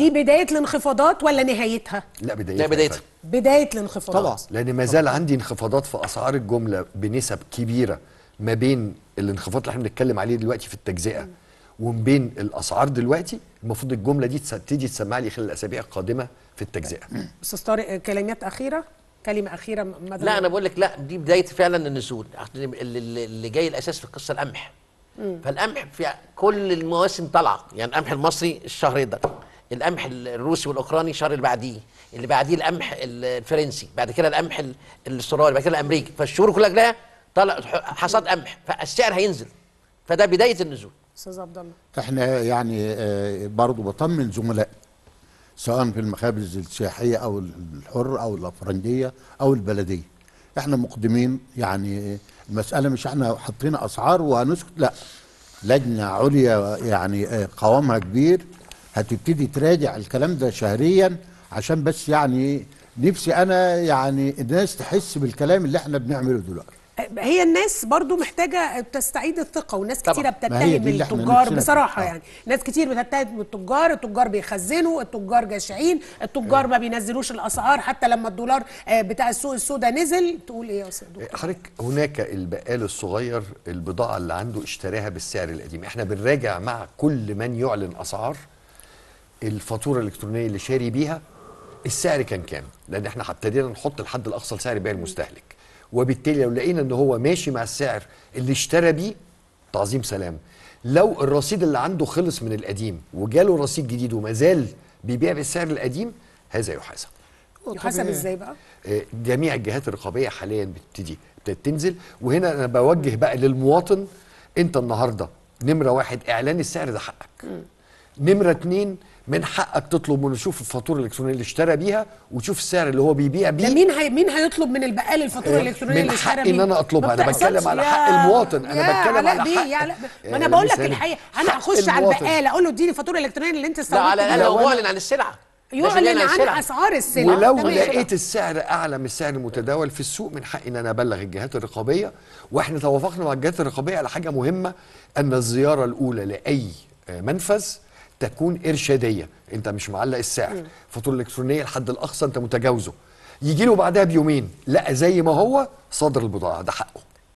دي بداية الانخفاضات ولا نهايتها؟ لا بدايتها لا بدايتها بداية الانخفاضات طبعا لأن ما زال عندي انخفاضات في أسعار الجملة بنسب كبيرة ما بين الانخفاض اللي احنا بنتكلم عليه دلوقتي في التجزئة وما بين الأسعار دلوقتي المفروض الجملة دي تبتدي تسمع لي خلال الأسابيع القادمة في التجزئة أستاذ طارق كلمات أخيرة؟ كلمة أخيرة ماذا لا أنا بقول لك لا دي بداية فعلا النزول اللي جاي الأساس في القصة القمح فالقمح في كل المواسم طالعة يعني القمح المصري الشهر ده القمح الروسي والاوكراني الشهر اللي بعديه اللي بعديه القمح الفرنسي بعد كده القمح الاسترالي بعد كده الامريكي فالشهور كلها كلها طلع حصاد قمح فالسعر هينزل فده بدايه النزول استاذ عبد الله احنا يعني آه، برضه بطمن زملاء سواء في المخابز السياحيه او الحر او الافرنجيه او البلديه احنا مقدمين يعني المساله مش احنا حاطين اسعار وهنسكت لا لجنه عليا يعني آه، قوامها كبير هتبتدي تراجع الكلام ده شهريا عشان بس يعني نفسي انا يعني الناس تحس بالكلام اللي احنا بنعمله دلوقتي هي الناس برضو محتاجه تستعيد الثقه والناس كتيره بتتهم التجار بصراحه آه. يعني ناس كتير بتتهم التجار التجار بيخزنوا التجار جشعين التجار إيه. ما بينزلوش الاسعار حتى لما الدولار آه، بتاع السوق السوداء نزل تقول ايه يا استاذ إيه، حضرتك هناك البقال الصغير البضاعه اللي عنده اشتراها بالسعر القديم احنا بنراجع مع كل من يعلن اسعار الفاتوره الالكترونيه اللي شاري بيها السعر كان كام لان احنا ابتدينا نحط الحد الاقصى لسعر بيع المستهلك وبالتالي لو لقينا ان هو ماشي مع السعر اللي اشترى بيه تعظيم سلام لو الرصيد اللي عنده خلص من القديم وجاله رصيد جديد وما زال بيبيع بالسعر القديم هذا يحاسب يحاسب ازاي بقى آه، جميع الجهات الرقابيه حاليا بتبتدي تنزل وهنا انا بوجه بقى للمواطن انت النهارده نمره واحد اعلان السعر ده حقك نمره اتنين من حقك تطلب منه تشوف الفاتوره الالكترونيه اللي اشترى بيها وتشوف السعر اللي هو بيبيع بيه مين هي مين هيطلب من البقال الفاتوره إيه؟ الالكترونيه اللي اشترى بيها من حقي ان انا اطلبها انا بتكلم على حق المواطن انا بتكلم على حق إيه، ما انا بقول لك الحقيقه انا هخش على البقال اقول له اديني الفاتوره الالكترونيه اللي انت لا على الاقل هو اعلن عن السلعه يعلن عن اسعار السلع ولو لقيت السعر اعلى من السعر المتداول في السوق من حقي ان انا ابلغ الجهات الرقابيه واحنا توافقنا مع الجهات الرقابيه على حاجه مهمه ان الزياره الاولى لاي منفذ تكون ارشاديه انت مش معلق السعر فاتوره الالكترونيه الحد الاقصى انت متجاوزه يجي له بعدها بيومين لا زي ما هو صدر البضاعه ده حقه